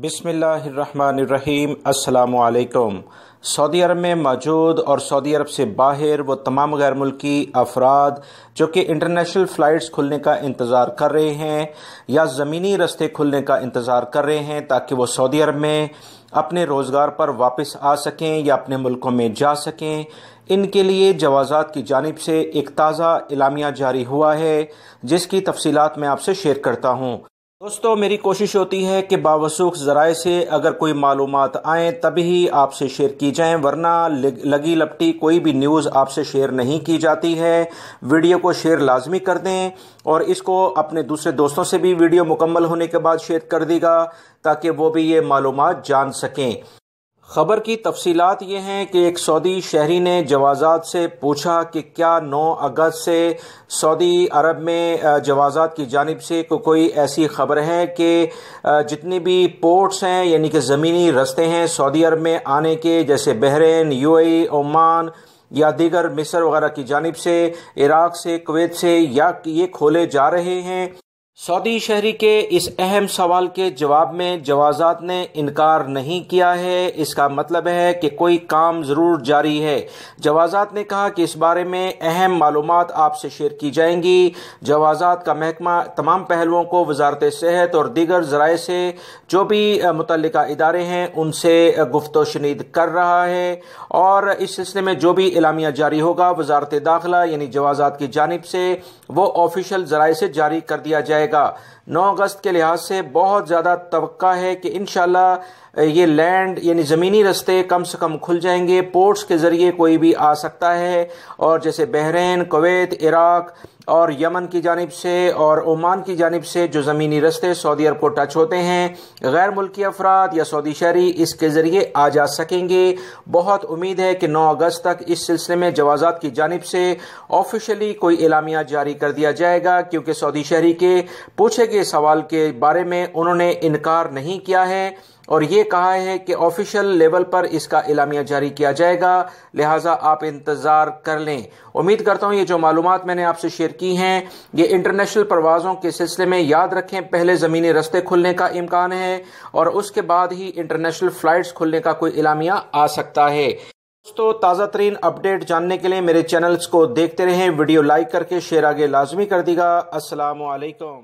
بسم اللہ الرحمن الرحیم السلام علیکم سعودی عرب میں موجود اور سعودی عرب سے باہر وہ تمام غیر ملکی افراد جو کہ انٹرنیشنل فلائٹس کھلنے کا انتظار کر رہے ہیں یا زمینی رستے کھلنے کا انتظار کر رہے ہیں تاکہ وہ سعودی عرب میں اپنے روزگار پر واپس آ سکیں یا اپنے ملکوں میں جا سکیں ان کے لیے جوازات کی جانب سے ایک تازہ اعلامیہ جاری ہوا ہے جس کی تفصیلات میں آپ سے شیئر کرتا ہوں دوستو میری کوشش ہوتی ہے کہ باوسوخ ذرائع سے اگر کوئی معلومات آئیں تبھی آپ سے شیئر کی جائیں ورنہ لگی لپٹی کوئی بھی نیوز آپ سے شیئر نہیں کی جاتی ہے ویڈیو کو شیئر لازمی کر دیں اور اس کو اپنے دوسرے دوستوں سے بھی ویڈیو مکمل ہونے کے بعد شیئر کر دی گا تاکہ وہ بھی یہ معلومات جان سکیں خبر کی تفصیلات یہ ہیں کہ ایک سعودی شہری نے جوازات سے پوچھا کہ کیا نو اگست سے سعودی عرب میں جوازات کی جانب سے کوئی ایسی خبر ہے کہ جتنی بھی پورٹس ہیں یعنی کہ زمینی رستے ہیں سعودی عرب میں آنے کے جیسے بحرین یو اے عمان یا دیگر مصر وغیرہ کی جانب سے عراق سے کویت سے یا یہ کھولے جا رہے ہیں سعودی شہری کے اس اہم سوال کے جواب میں جوازات نے انکار نہیں کیا ہے اس کا مطلب ہے کہ کوئی کام ضرور جاری ہے جوازات نے کہا کہ اس بارے میں اہم معلومات آپ سے شیئر کی جائیں گی جوازات کا محکمہ تمام پہلوؤں کو وزارت صحت اور دیگر ذرائع سے جو بھی متعلقہ ادارے ہیں ان سے گفت و شنید کر رہا ہے اور اس سلسلے میں جو بھی اعلامیہ جاری ہوگا وزارت داخلہ یعنی جوازات کی جانب سے وہ آفیشیل ذرائع سے جاری کر دیا جائے جائے گا نو اگست کے لحاظ سے بہت زیادہ توقع ہے کہ انشاءاللہ یہ لینڈ یعنی زمینی رستے کم سے کم کھل جائیں گے پورٹس کے ذریعے کوئی بھی آ سکتا ہے اور جیسے بحرین کویت عراق اور یمن کی جانب سے اور عمان کی جانب سے جو زمینی رستے سعودی عرب کو ٹچ ہوتے ہیں غیر ملکی افراد یا سعودی شہری اس کے ذریعے آ جا سکیں گے بہت امید ہے کہ نو اگست تک اس سلسلے میں جوازات کی جانب سے آفیشلی کوئی اعلامیہ جاری کر دیا جائے گا کیونکہ سعودی شہری کے پوچھے گئے سوال کے بارے میں انہوں نے انکار نہیں کیا ہے اور یہ کہا ہے کہ آفیشل لیول پر اس کا اعلامیہ جاری کیا جائے گا لہٰذا آپ انتظار کر لیں امید کرتا ہوں یہ جو معلومات میں نے آپ سے شیئر کی ہیں یہ انٹرنیشنل پروازوں کے سلسلے میں یاد رکھیں پہلے زمینی رستے کھلنے کا امکان ہے اور اس کے بعد ہی انٹرنیشنل فلائٹس کھلنے کا کوئی اعلامیہ آ سکتا ہے دوستو تازہ ترین اپڈیٹ جاننے کے لیے میرے چینلز کو دیکھتے رہیں ویڈیو لائک کر کے شیئر آگے لازمی کر دیگا گا السلام علیکم